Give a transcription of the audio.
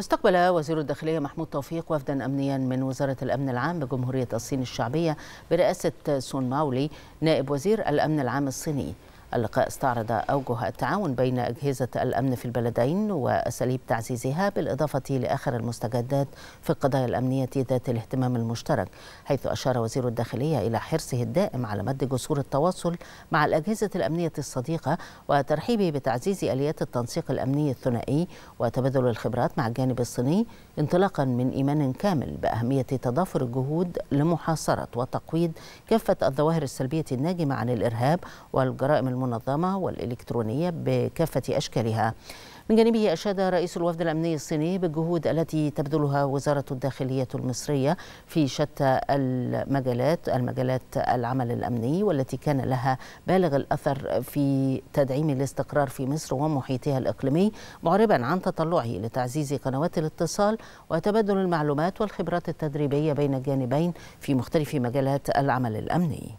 استقبل وزير الداخلية محمود توفيق وفدا أمنيا من وزارة الأمن العام بجمهورية الصين الشعبية برئاسة سون ماولي نائب وزير الأمن العام الصيني اللقاء استعرض أوجه التعاون بين أجهزة الأمن في البلدين وأساليب تعزيزها بالإضافة لآخر المستجدات في القضايا الأمنية ذات الاهتمام المشترك حيث أشار وزير الداخلية إلى حرصه الدائم على مد جسور التواصل مع الأجهزة الأمنية الصديقة وترحيبه بتعزيز آليات التنسيق الأمني الثنائي وتبادل الخبرات مع الجانب الصيني انطلاقا من إيمان كامل بأهمية تضافر الجهود لمحاصرة وتقويض كافة الظواهر السلبية الناجمة عن الإرهاب والجرائم المنظمة والإلكترونية بكافة أشكالها من جانبه أشاد رئيس الوفد الأمني الصيني بالجهود التي تبذلها وزارة الداخلية المصرية في شتى المجالات المجالات العمل الأمني والتي كان لها بالغ الأثر في تدعيم الاستقرار في مصر ومحيطها الإقليمي معربا عن تطلعه لتعزيز قنوات الاتصال وتبادل المعلومات والخبرات التدريبية بين الجانبين في مختلف مجالات العمل الأمني